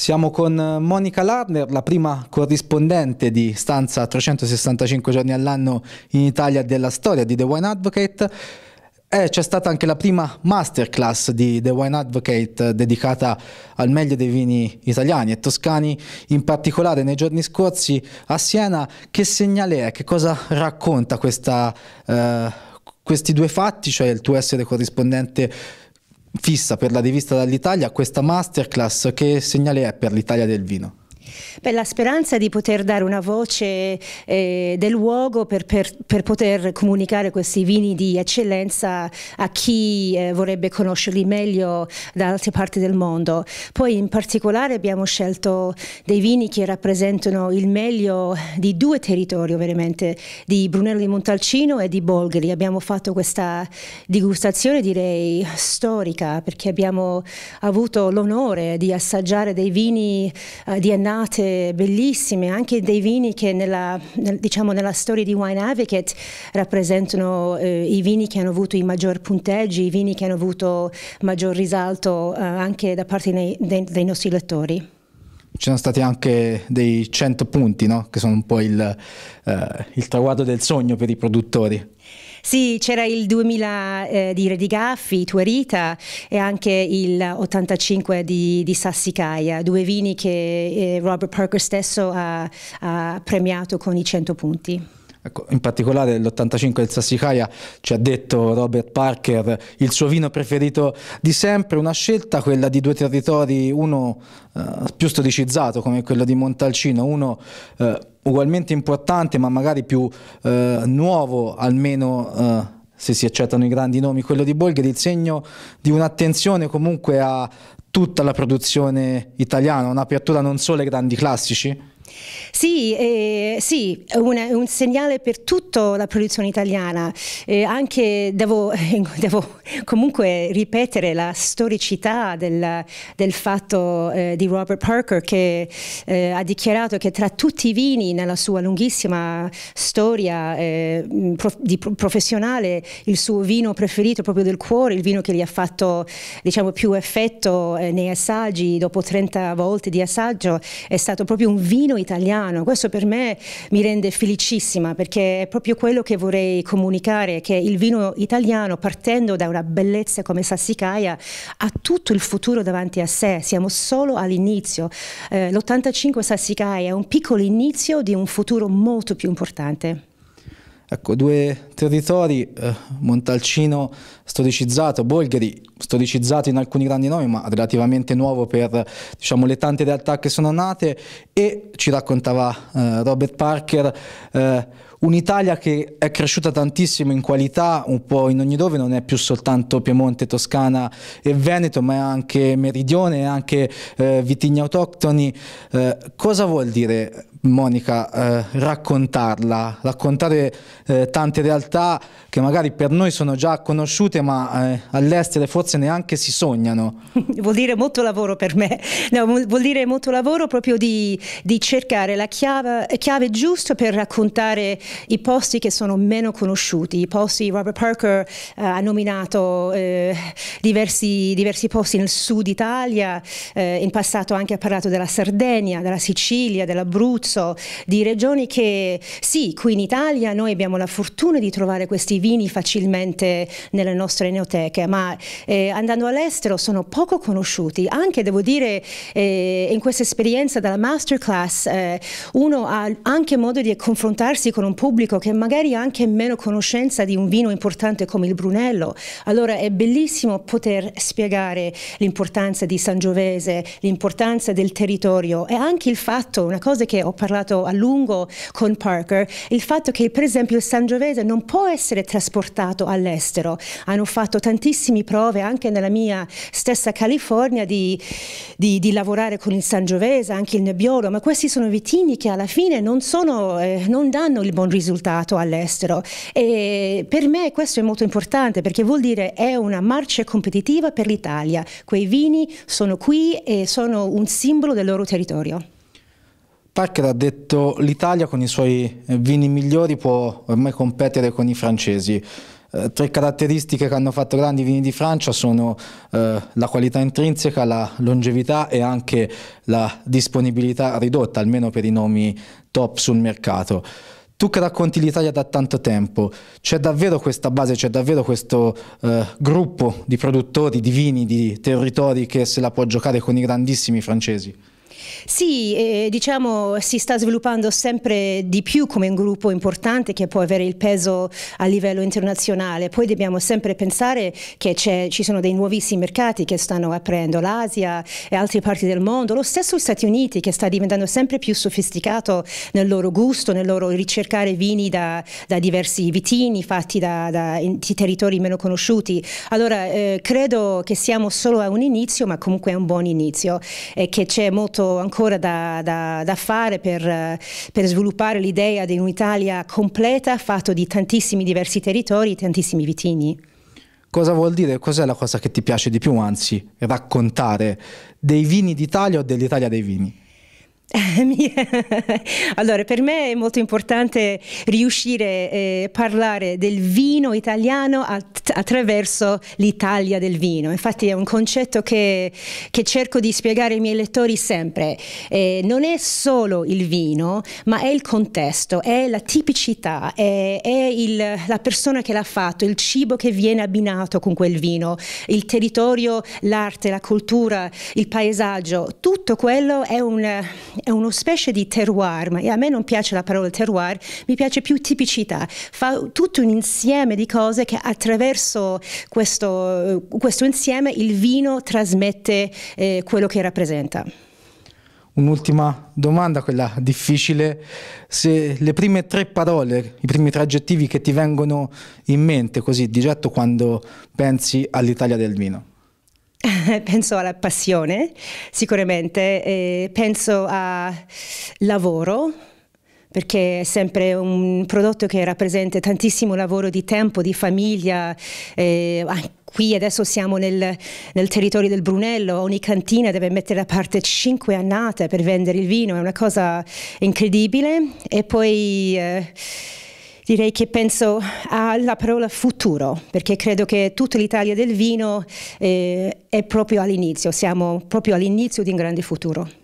Siamo con eh, Monica Larner, la prima corrispondente di stanza 365 giorni all'anno in Italia della storia di The Wine Advocate. Eh, c'è stata anche la prima masterclass di The Wine Advocate eh, dedicata al meglio dei vini italiani e toscani, in particolare nei giorni scorsi a Siena. Che segnale è? Che cosa racconta questa, eh, questi due fatti, cioè il tuo essere corrispondente fissa per la rivista dall'Italia questa masterclass che segnale è per l'Italia del vino? Beh, la speranza di poter dare una voce eh, del luogo per, per, per, poter comunicare questi vini di eccellenza a chi eh, vorrebbe conoscerli meglio da altre parti del mondo. Poi in particolare abbiamo scelto dei vini che rappresentano il meglio di due territori veramente, di Brunello di Montalcino e di Bolgheri. Abbiamo fatto questa digustazione direi storica perché abbiamo avuto l'onore di assaggiare dei vini eh, di Annale annate bellissime, anche dei vini che nella, nel, diciamo nella storia di Wine Advocate rappresentano eh, i vini che hanno avuto i maggior punteggi, i vini che hanno avuto maggior risalto eh, anche da parte nei, dei, dei nostri lettori ci sono stati anche dei 100 punti, no? che sono un po' il, eh, il, traguardo del sogno per i produttori. Sì, c'era il 2000 eh, di Re di Gaffi, Tuerita e anche il 85 di, di Sassicaia, due vini che eh, Robert Parker stesso ha, ha premiato con i 100 punti. Ecco, in particolare l'85 del Sassicaia ci ha detto Robert Parker il suo vino preferito di sempre, una scelta quella di due territori, uno eh, più storicizzato come quello di Montalcino, uno eh, ugualmente importante ma magari più eh, nuovo almeno eh, se si accettano i grandi nomi, quello di Bolgheri, il segno di un'attenzione comunque a tutta la produzione italiana, un'apertura non solo ai grandi classici? Sì, eh, sì una, un segnale per tutta la produzione italiana. Eh, anche devo, devo, comunque ripetere la storicità del, del fatto eh, di Robert Parker che eh, ha dichiarato che tra tutti i vini nella sua lunghissima storia eh, prof, di, professionale il suo vino preferito proprio del cuore, il vino che gli ha fatto diciamo, più effetto eh, nei assaggi dopo 30 volte di assaggio è stato proprio un vino italiano. Questo per me mi rende felicissima perché è proprio quello che vorrei comunicare, che il vino italiano, partendo da una bellezza come Sassicaia, ha tutto il futuro davanti a sé, siamo solo all'inizio. Eh, L'85 Sassicaia è un piccolo inizio di un futuro molto più importante. Ecco, due territori, eh, Montalcino storicizzato, Bolgheri storicizzato in alcuni grandi nomi, ma relativamente nuovo per diciamo, le tante realtà che sono nate e ci raccontava eh, Robert Parker eh, Un'Italia che è cresciuta tantissimo in qualità, un po' in ogni dove, non è più soltanto Piemonte, Toscana e Veneto, ma è anche Meridione, è anche eh, vitigni autoctoni. Eh, cosa vuol dire, Monica, eh, raccontarla, raccontare eh, tante realtà che magari per noi sono già conosciute, ma eh, all'estero forse neanche si sognano? vuol dire molto lavoro per me, no, vuol dire molto lavoro proprio di, di cercare la chiave, chiave giusta per raccontare i posti che sono meno conosciuti, i posti Robert Parker eh, ha nominato eh, diversi, diversi, posti nel sud Italia, eh, in passato anche ha parlato della Sardegna, della Sicilia, dell'Abruzzo, di regioni che sì, qui in Italia noi abbiamo la fortuna di trovare questi vini facilmente nelle nostre enoteche, ma eh, andando all'estero sono poco conosciuti, anche devo dire eh, in questa esperienza della masterclass eh, uno ha anche modo di confrontarsi con un pubblico che magari ha anche meno conoscenza di un vino importante come il Brunello. Allora è bellissimo poter spiegare l'importanza di Sangiovese, l'importanza del territorio e anche il fatto, una cosa che ho parlato a lungo con Parker, il fatto che per esempio il Sangiovese non può essere trasportato all'estero. Hanno fatto tantissime prove anche nella mia stessa California di, di, di lavorare con il Sangiovese, anche il Nebbiolo, ma questi sono vitini che alla fine non, sono, eh, non danno il buon risultato all'estero. E per me questo è molto importante perché vuol dire è una marcia competitiva per l'Italia. Quei vini sono qui e sono un simbolo del loro territorio. Parker ha detto l'Italia con i suoi eh, vini migliori può ormai competere con i francesi. Eh, tre caratteristiche che hanno fatto grandi i vini di Francia sono eh, la qualità intrinseca, la longevità e anche la disponibilità ridotta, almeno per i nomi top sul mercato tu che racconti l'Italia da tanto tempo, c'è davvero questa base, c'è davvero questo eh, gruppo di produttori, di vini, di territori che se la può giocare con i grandissimi francesi? Sì, eh, diciamo si sta sviluppando sempre di più come un gruppo importante che può avere il peso a livello internazionale. Poi dobbiamo sempre pensare che ci sono dei nuovissimi mercati che stanno aprendo, l'Asia e altre parti del mondo, lo stesso gli Stati Uniti che sta diventando sempre più sofisticato nel loro gusto, nel loro ricercare vini da, da diversi vitini fatti da, da territori meno conosciuti. Allora eh, credo che siamo solo a un inizio, ma comunque è un buon inizio e che c'è molto ancora da, da, da fare per, per sviluppare l'idea di un'Italia completa, fatto di tantissimi diversi territori, tantissimi vitigni. Cosa vuol dire? Cos'è la cosa che ti piace di più, anzi, raccontare dei vini d'Italia o dell'Italia dei vini? allora, per me è molto importante riuscire a eh, parlare del vino italiano att attraverso l'Italia del vino. Infatti è un concetto che, che, cerco di spiegare ai miei lettori sempre. Eh, non è solo il vino, ma è il contesto, è la tipicità, è, è il, la persona che l'ha fatto, il cibo che viene abbinato con quel vino, il territorio, l'arte, la cultura, il paesaggio. Tutto quello è un è una specie di terroir, ma a me non piace la parola terroir, mi piace più tipicità, fa tutto un insieme di cose che attraverso questo, questo insieme il vino trasmette eh, quello che rappresenta. Un'ultima domanda, quella difficile, se le prime tre parole, i primi tre aggettivi che ti vengono in mente così di getto quando pensi all'Italia del vino. penso alla passione, sicuramente, penso al lavoro, perché è sempre un prodotto che rappresenta tantissimo lavoro di tempo, di famiglia. Eh, qui adesso siamo nel, nel, territorio del Brunello, ogni cantina deve mettere da parte cinque annate per vendere il vino, è una cosa incredibile. E poi... Eh, Direi che penso alla parola futuro, perché credo che tutta l'Italia del vino eh, è proprio all'inizio, siamo proprio all'inizio di un grande futuro.